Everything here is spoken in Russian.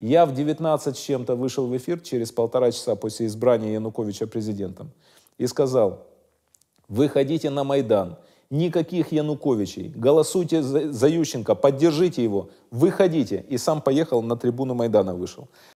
Я в 19 с чем-то вышел в эфир через полтора часа после избрания Януковича президентом и сказал, выходите на Майдан, никаких Януковичей, голосуйте за, за Ющенко, поддержите его, выходите. И сам поехал на трибуну Майдана вышел.